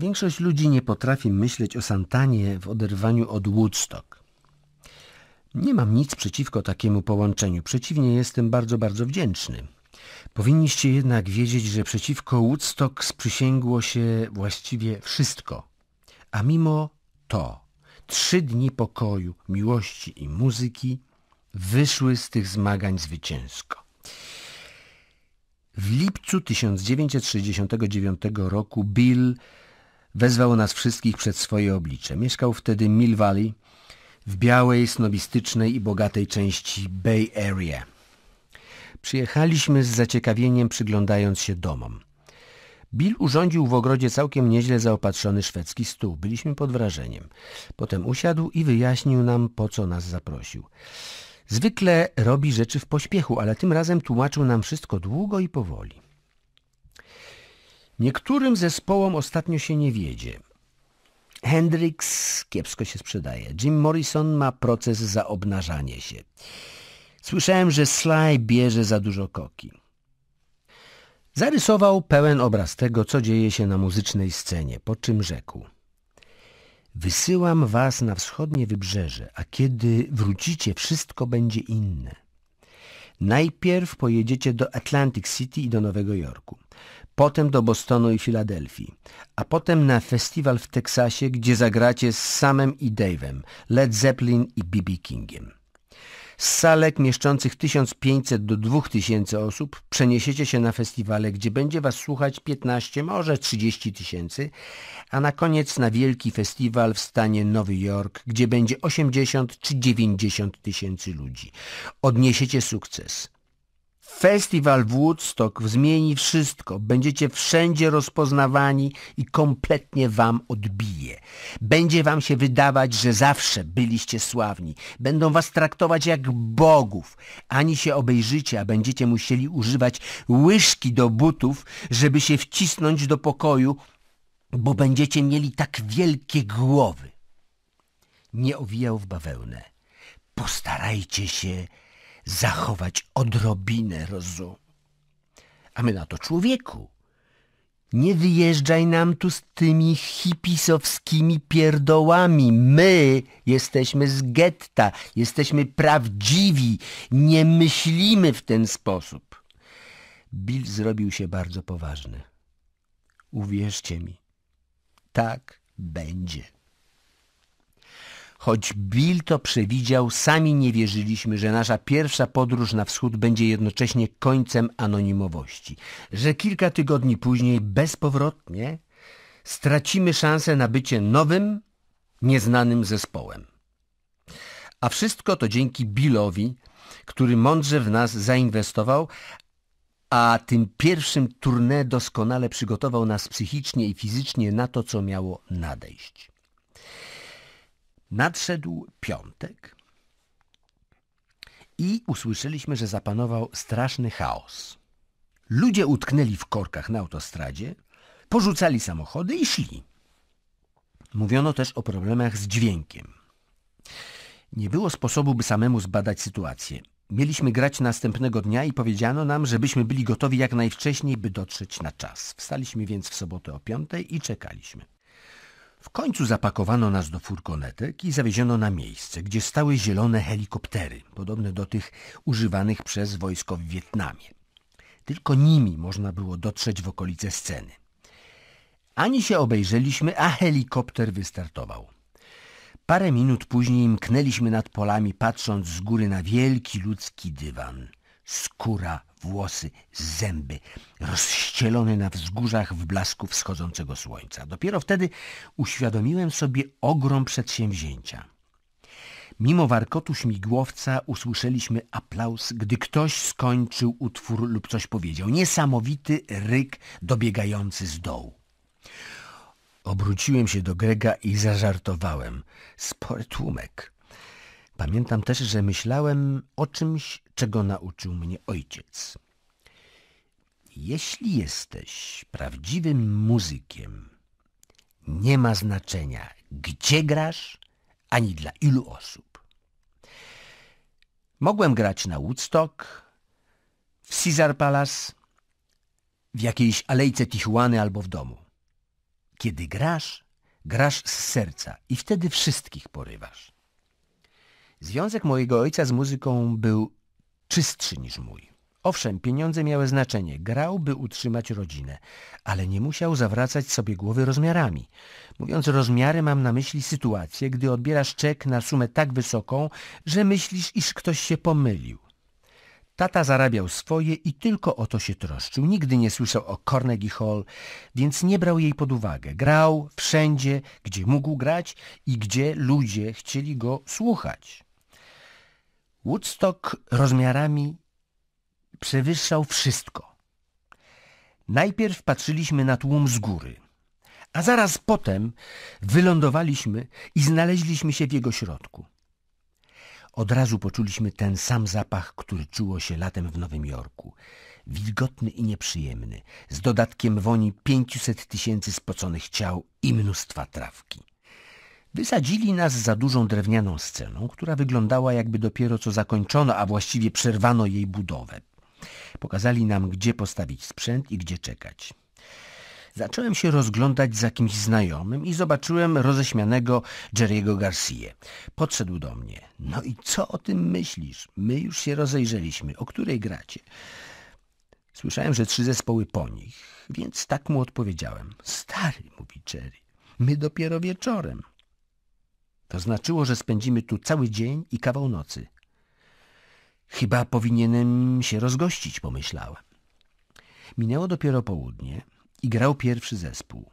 Większość ludzi nie potrafi myśleć o Santanie w oderwaniu od Woodstock. Nie mam nic przeciwko takiemu połączeniu. Przeciwnie, jestem bardzo, bardzo wdzięczny. Powinniście jednak wiedzieć, że przeciwko Woodstock sprzysięgło się właściwie wszystko. A mimo to trzy dni pokoju, miłości i muzyki wyszły z tych zmagań zwycięsko. W lipcu 1969 roku Bill wezwał nas wszystkich przed swoje oblicze. Mieszkał wtedy Mill Valley, w białej, snobistycznej i bogatej części Bay Area. Przyjechaliśmy z zaciekawieniem, przyglądając się domom. Bill urządził w ogrodzie całkiem nieźle zaopatrzony szwedzki stół. Byliśmy pod wrażeniem. Potem usiadł i wyjaśnił nam, po co nas zaprosił. Zwykle robi rzeczy w pośpiechu, ale tym razem tłumaczył nam wszystko długo i powoli. Niektórym zespołom ostatnio się nie wiedzie. Hendrix kiepsko się sprzedaje. Jim Morrison ma proces za obnażanie się. Słyszałem, że Sly bierze za dużo koki. Zarysował pełen obraz tego, co dzieje się na muzycznej scenie, po czym rzekł. Wysyłam was na wschodnie wybrzeże, a kiedy wrócicie, wszystko będzie inne. Najpierw pojedziecie do Atlantic City i do Nowego Jorku. Potem do Bostonu i Filadelfii. A potem na festiwal w Teksasie, gdzie zagracie z Samem i Dave'em, Led Zeppelin i B.B. Kingiem. Z salek mieszczących 1500 do 2000 osób przeniesiecie się na festiwale, gdzie będzie Was słuchać 15, może 30 tysięcy, a na koniec na wielki festiwal w stanie Nowy Jork, gdzie będzie 80 czy 90 tysięcy ludzi. Odniesiecie sukces. Festiwal Woodstock zmieni wszystko. Będziecie wszędzie rozpoznawani i kompletnie wam odbije. Będzie wam się wydawać, że zawsze byliście sławni. Będą was traktować jak bogów. Ani się obejrzycie, a będziecie musieli używać łyżki do butów, żeby się wcisnąć do pokoju, bo będziecie mieli tak wielkie głowy. Nie owijał w bawełnę. Postarajcie się zachować odrobinę rozumu. A my na to człowieku. Nie wyjeżdżaj nam tu z tymi hipisowskimi pierdołami. My jesteśmy z getta, jesteśmy prawdziwi, nie myślimy w ten sposób. Bill zrobił się bardzo poważny. Uwierzcie mi, tak będzie. Choć Bill to przewidział, sami nie wierzyliśmy, że nasza pierwsza podróż na wschód będzie jednocześnie końcem anonimowości. Że kilka tygodni później bezpowrotnie stracimy szansę na bycie nowym, nieznanym zespołem. A wszystko to dzięki Billowi, który mądrze w nas zainwestował, a tym pierwszym tournée doskonale przygotował nas psychicznie i fizycznie na to, co miało nadejść. Nadszedł piątek i usłyszeliśmy, że zapanował straszny chaos. Ludzie utknęli w korkach na autostradzie, porzucali samochody i szli. Mówiono też o problemach z dźwiękiem. Nie było sposobu, by samemu zbadać sytuację. Mieliśmy grać następnego dnia i powiedziano nam, żebyśmy byli gotowi jak najwcześniej, by dotrzeć na czas. Wstaliśmy więc w sobotę o piątej i czekaliśmy. W końcu zapakowano nas do furgonetek i zawieziono na miejsce, gdzie stały zielone helikoptery, podobne do tych używanych przez wojsko w Wietnamie. Tylko nimi można było dotrzeć w okolice sceny. Ani się obejrzeliśmy, a helikopter wystartował. Parę minut później mknęliśmy nad polami, patrząc z góry na wielki ludzki dywan – skóra, włosy, zęby, rozścielony na wzgórzach w blasku wschodzącego słońca. Dopiero wtedy uświadomiłem sobie ogrom przedsięwzięcia. Mimo warkotu śmigłowca usłyszeliśmy aplauz, gdy ktoś skończył utwór lub coś powiedział. Niesamowity ryk dobiegający z dołu. Obróciłem się do Grega i zażartowałem. Spory tłumek. Pamiętam też, że myślałem o czymś czego nauczył mnie ojciec. Jeśli jesteś prawdziwym muzykiem, nie ma znaczenia, gdzie grasz, ani dla ilu osób. Mogłem grać na Woodstock, w Caesar Palace, w jakiejś alejce Tichuany albo w domu. Kiedy grasz, grasz z serca i wtedy wszystkich porywasz. Związek mojego ojca z muzyką był czystszy niż mój. Owszem, pieniądze miały znaczenie, grał, by utrzymać rodzinę, ale nie musiał zawracać sobie głowy rozmiarami. Mówiąc rozmiary mam na myśli sytuację, gdy odbierasz czek na sumę tak wysoką, że myślisz, iż ktoś się pomylił. Tata zarabiał swoje i tylko o to się troszczył. Nigdy nie słyszał o Carnegie Hall, więc nie brał jej pod uwagę. Grał wszędzie, gdzie mógł grać i gdzie ludzie chcieli go słuchać. Woodstock rozmiarami przewyższał wszystko. Najpierw patrzyliśmy na tłum z góry, a zaraz potem wylądowaliśmy i znaleźliśmy się w jego środku. Od razu poczuliśmy ten sam zapach, który czuło się latem w Nowym Jorku. Wilgotny i nieprzyjemny, z dodatkiem woni 500 tysięcy spoconych ciał i mnóstwa trawki. Wysadzili nas za dużą drewnianą sceną, która wyglądała jakby dopiero co zakończono, a właściwie przerwano jej budowę. Pokazali nam, gdzie postawić sprzęt i gdzie czekać. Zacząłem się rozglądać za kimś znajomym i zobaczyłem roześmianego Jerry'ego Garcia. Podszedł do mnie. No i co o tym myślisz? My już się rozejrzeliśmy. O której gracie? Słyszałem, że trzy zespoły po nich, więc tak mu odpowiedziałem. Stary, mówi Jerry, my dopiero wieczorem. To znaczyło, że spędzimy tu cały dzień i kawał nocy. Chyba powinienem się rozgościć, pomyślałem. Minęło dopiero południe i grał pierwszy zespół.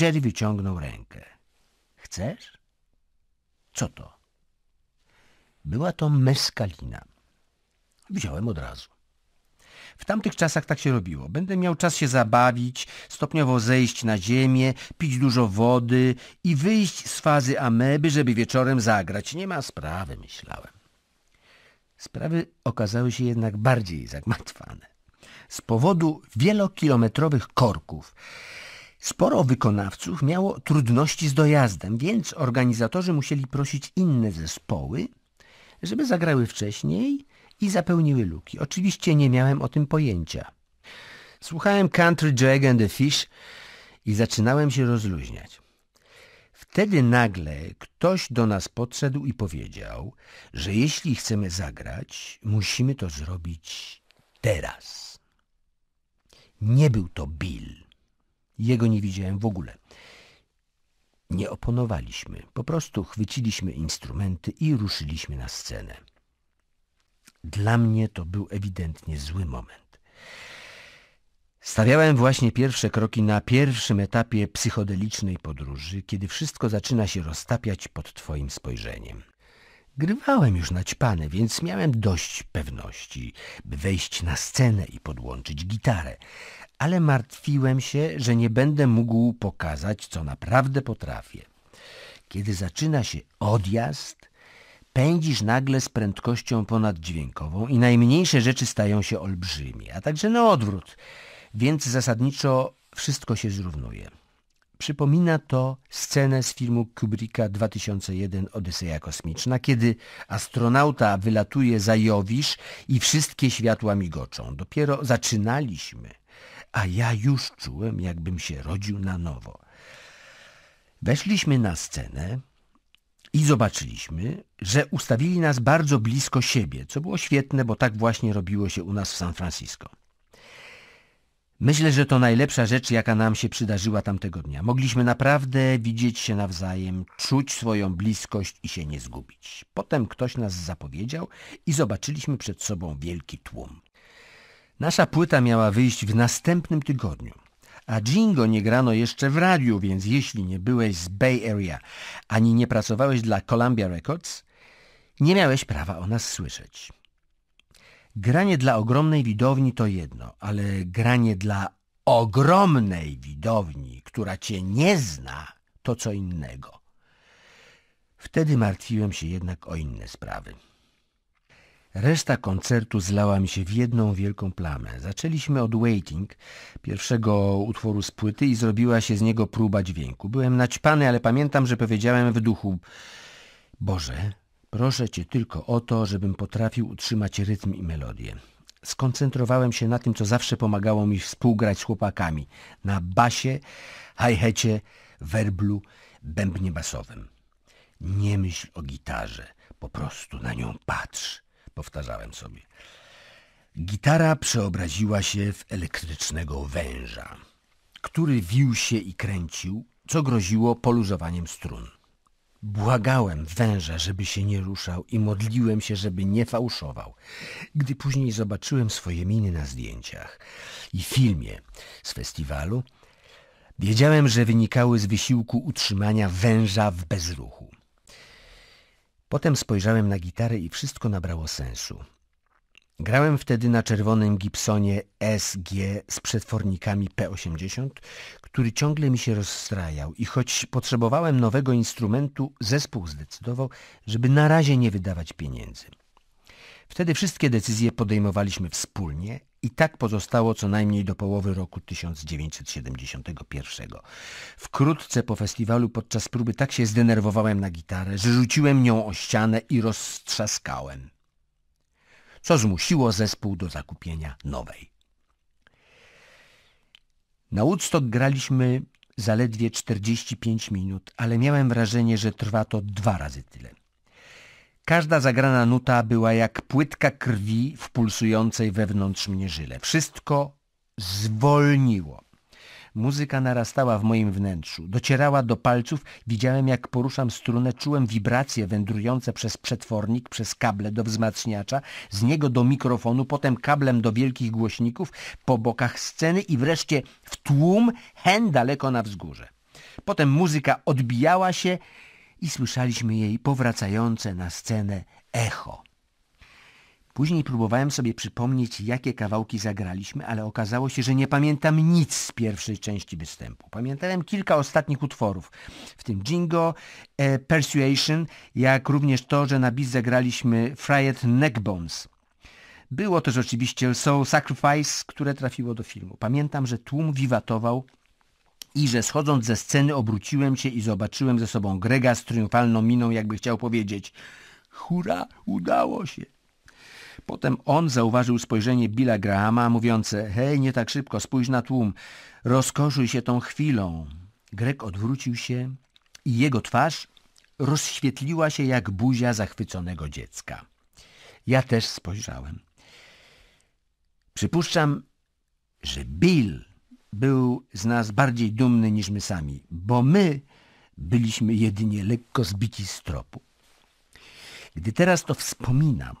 Jerry wyciągnął rękę. Chcesz? Co to? Była to meskalina. Wziąłem od razu. W tamtych czasach tak się robiło. Będę miał czas się zabawić, stopniowo zejść na ziemię, pić dużo wody i wyjść z fazy ameby, żeby wieczorem zagrać. Nie ma sprawy, myślałem. Sprawy okazały się jednak bardziej zagmatwane. Z powodu wielokilometrowych korków Sporo wykonawców miało trudności z dojazdem, więc organizatorzy musieli prosić inne zespoły, żeby zagrały wcześniej i zapełniły luki. Oczywiście nie miałem o tym pojęcia. Słuchałem Country Jack and the Fish i zaczynałem się rozluźniać. Wtedy nagle ktoś do nas podszedł i powiedział, że jeśli chcemy zagrać, musimy to zrobić teraz. Nie był to Bill. Jego nie widziałem w ogóle. Nie oponowaliśmy, po prostu chwyciliśmy instrumenty i ruszyliśmy na scenę. Dla mnie to był ewidentnie zły moment. Stawiałem właśnie pierwsze kroki na pierwszym etapie psychodelicznej podróży, kiedy wszystko zaczyna się roztapiać pod twoim spojrzeniem. Grywałem już naćpany, więc miałem dość pewności, by wejść na scenę i podłączyć gitarę, ale martwiłem się, że nie będę mógł pokazać, co naprawdę potrafię. Kiedy zaczyna się odjazd, pędzisz nagle z prędkością ponaddźwiękową i najmniejsze rzeczy stają się olbrzymie, a także na odwrót, więc zasadniczo wszystko się zrównuje. Przypomina to scenę z filmu Kubricka 2001 Odyseja kosmiczna, kiedy astronauta wylatuje za Jowisz i wszystkie światła migoczą. Dopiero zaczynaliśmy, a ja już czułem, jakbym się rodził na nowo. Weszliśmy na scenę, i zobaczyliśmy, że ustawili nas bardzo blisko siebie, co było świetne, bo tak właśnie robiło się u nas w San Francisco. Myślę, że to najlepsza rzecz, jaka nam się przydarzyła tamtego dnia. Mogliśmy naprawdę widzieć się nawzajem, czuć swoją bliskość i się nie zgubić. Potem ktoś nas zapowiedział i zobaczyliśmy przed sobą wielki tłum. Nasza płyta miała wyjść w następnym tygodniu a jingo nie grano jeszcze w radiu, więc jeśli nie byłeś z Bay Area ani nie pracowałeś dla Columbia Records, nie miałeś prawa o nas słyszeć. Granie dla ogromnej widowni to jedno, ale granie dla ogromnej widowni, która cię nie zna, to co innego. Wtedy martwiłem się jednak o inne sprawy. Reszta koncertu zlała mi się w jedną wielką plamę. Zaczęliśmy od Waiting, pierwszego utworu z płyty i zrobiła się z niego próba dźwięku. Byłem naćpany, ale pamiętam, że powiedziałem w duchu Boże, proszę Cię tylko o to, żebym potrafił utrzymać rytm i melodię. Skoncentrowałem się na tym, co zawsze pomagało mi współgrać z chłopakami. Na basie, hi-hecie, werblu, bębnie basowym. Nie myśl o gitarze, po prostu na nią patrz powtarzałem sobie. Gitara przeobraziła się w elektrycznego węża, który wił się i kręcił, co groziło poluzowaniem strun. Błagałem węża, żeby się nie ruszał i modliłem się, żeby nie fałszował. Gdy później zobaczyłem swoje miny na zdjęciach i filmie z festiwalu, wiedziałem, że wynikały z wysiłku utrzymania węża w bezruchu. Potem spojrzałem na gitarę i wszystko nabrało sensu. Grałem wtedy na czerwonym Gibsonie SG z przetwornikami P80, który ciągle mi się rozstrajał i choć potrzebowałem nowego instrumentu, zespół zdecydował, żeby na razie nie wydawać pieniędzy. Wtedy wszystkie decyzje podejmowaliśmy wspólnie, i tak pozostało co najmniej do połowy roku 1971. Wkrótce po festiwalu podczas próby tak się zdenerwowałem na gitarę, że rzuciłem nią o ścianę i roztrzaskałem, co zmusiło zespół do zakupienia nowej. Na Woodstock graliśmy zaledwie 45 minut, ale miałem wrażenie, że trwa to dwa razy tyle. Każda zagrana nuta była jak płytka krwi w pulsującej wewnątrz mnie żyle. Wszystko zwolniło. Muzyka narastała w moim wnętrzu, docierała do palców, widziałem jak poruszam strunę, czułem wibracje wędrujące przez przetwornik, przez kable do wzmacniacza, z niego do mikrofonu, potem kablem do wielkich głośników, po bokach sceny i wreszcie w tłum hen daleko na wzgórze. Potem muzyka odbijała się, i słyszeliśmy jej powracające na scenę echo. Później próbowałem sobie przypomnieć, jakie kawałki zagraliśmy, ale okazało się, że nie pamiętam nic z pierwszej części występu. Pamiętałem kilka ostatnich utworów, w tym Jingo, e, Persuasion, jak również to, że na bis zagraliśmy Fried Neckbones. Było też oczywiście Soul Sacrifice, które trafiło do filmu. Pamiętam, że tłum wiwatował i że schodząc ze sceny obróciłem się i zobaczyłem ze sobą Grega z triumfalną miną, jakby chciał powiedzieć Hura, udało się! Potem on zauważył spojrzenie Billa Grahama mówiące Hej, nie tak szybko, spójrz na tłum, rozkoszuj się tą chwilą. Greg odwrócił się i jego twarz rozświetliła się jak buzia zachwyconego dziecka. Ja też spojrzałem. Przypuszczam, że Bill był z nas bardziej dumny niż my sami, bo my byliśmy jedynie lekko zbici z tropu. Gdy teraz to wspominam,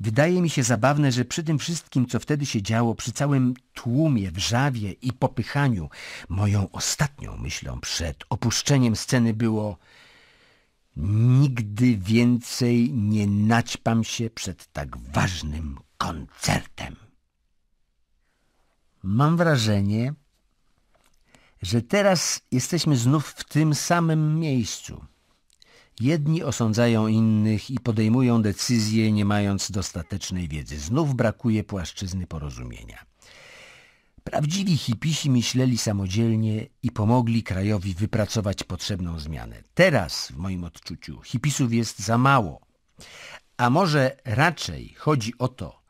wydaje mi się zabawne, że przy tym wszystkim, co wtedy się działo, przy całym tłumie, wrzawie i popychaniu, moją ostatnią myślą przed opuszczeniem sceny było nigdy więcej nie naćpam się przed tak ważnym koncertem mam wrażenie, że teraz jesteśmy znów w tym samym miejscu. Jedni osądzają innych i podejmują decyzje, nie mając dostatecznej wiedzy. Znów brakuje płaszczyzny porozumienia. Prawdziwi hipisi myśleli samodzielnie i pomogli krajowi wypracować potrzebną zmianę. Teraz, w moim odczuciu, hipisów jest za mało. A może raczej chodzi o to,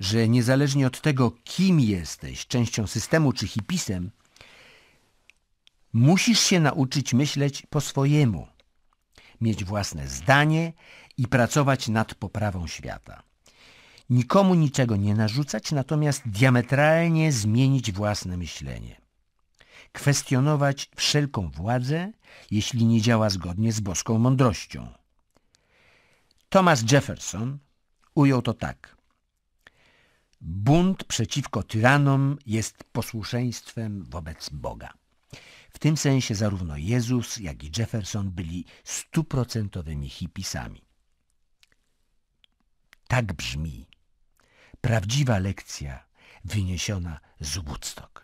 że niezależnie od tego, kim jesteś, częścią systemu czy hipisem, musisz się nauczyć myśleć po swojemu, mieć własne zdanie i pracować nad poprawą świata. Nikomu niczego nie narzucać, natomiast diametralnie zmienić własne myślenie. Kwestionować wszelką władzę, jeśli nie działa zgodnie z boską mądrością. Thomas Jefferson ujął to tak. Bunt przeciwko tyranom jest posłuszeństwem wobec Boga. W tym sensie zarówno Jezus, jak i Jefferson byli stuprocentowymi hipisami. Tak brzmi prawdziwa lekcja wyniesiona z Woodstock.